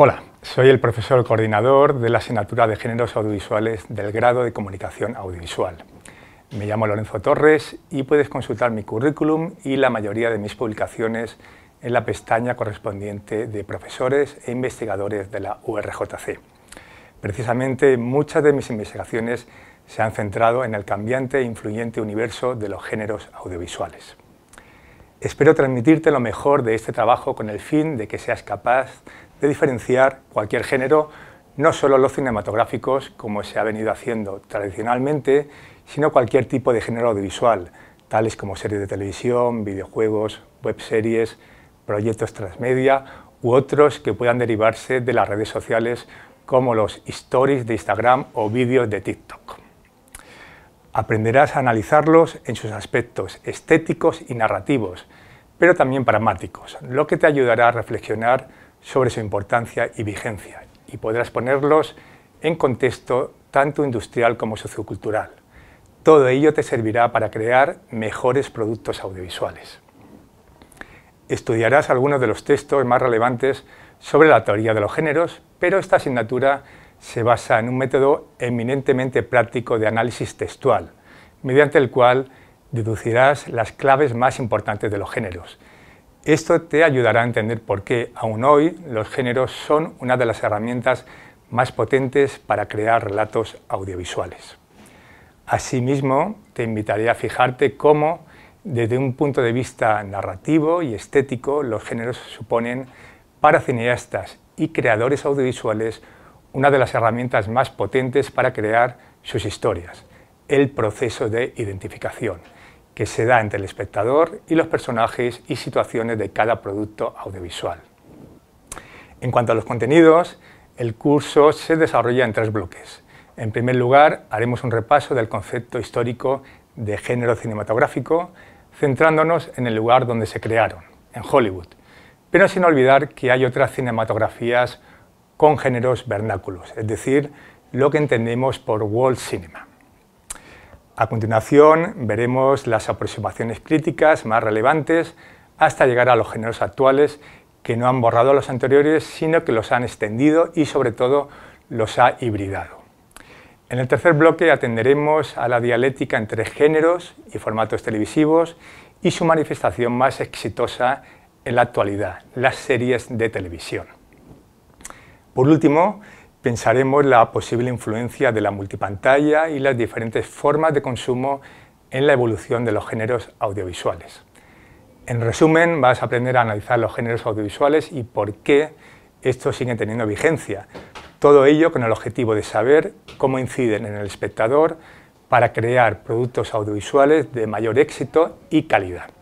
Hola, soy el profesor coordinador de la asignatura de Géneros Audiovisuales del grado de Comunicación Audiovisual. Me llamo Lorenzo Torres y puedes consultar mi currículum y la mayoría de mis publicaciones en la pestaña correspondiente de profesores e investigadores de la URJC. Precisamente muchas de mis investigaciones se han centrado en el cambiante e influyente universo de los géneros audiovisuales. Espero transmitirte lo mejor de este trabajo con el fin de que seas capaz de diferenciar cualquier género, no solo los cinematográficos, como se ha venido haciendo tradicionalmente, sino cualquier tipo de género audiovisual, tales como series de televisión, videojuegos, webseries, proyectos transmedia u otros que puedan derivarse de las redes sociales como los stories de Instagram o vídeos de TikTok. Aprenderás a analizarlos en sus aspectos estéticos y narrativos, pero también pragmáticos, lo que te ayudará a reflexionar sobre su importancia y vigencia, y podrás ponerlos en contexto tanto industrial como sociocultural. Todo ello te servirá para crear mejores productos audiovisuales. Estudiarás algunos de los textos más relevantes sobre la teoría de los géneros, pero esta asignatura se basa en un método eminentemente práctico de análisis textual, mediante el cual deducirás las claves más importantes de los géneros. Esto te ayudará a entender por qué, aún hoy, los géneros son una de las herramientas más potentes para crear relatos audiovisuales. Asimismo, te invitaré a fijarte cómo, desde un punto de vista narrativo y estético, los géneros suponen para cineastas y creadores audiovisuales una de las herramientas más potentes para crear sus historias, el proceso de identificación, que se da entre el espectador y los personajes y situaciones de cada producto audiovisual. En cuanto a los contenidos, el curso se desarrolla en tres bloques. En primer lugar, haremos un repaso del concepto histórico de género cinematográfico, centrándonos en el lugar donde se crearon, en Hollywood, pero sin olvidar que hay otras cinematografías con géneros vernáculos, es decir, lo que entendemos por world cinema. A continuación veremos las aproximaciones críticas más relevantes hasta llegar a los géneros actuales que no han borrado los anteriores, sino que los han extendido y sobre todo los ha hibridado. En el tercer bloque atenderemos a la dialéctica entre géneros y formatos televisivos y su manifestación más exitosa en la actualidad, las series de televisión. Por último, pensaremos la posible influencia de la multipantalla y las diferentes formas de consumo en la evolución de los géneros audiovisuales. En resumen, vas a aprender a analizar los géneros audiovisuales y por qué estos siguen teniendo vigencia. Todo ello con el objetivo de saber cómo inciden en el espectador para crear productos audiovisuales de mayor éxito y calidad.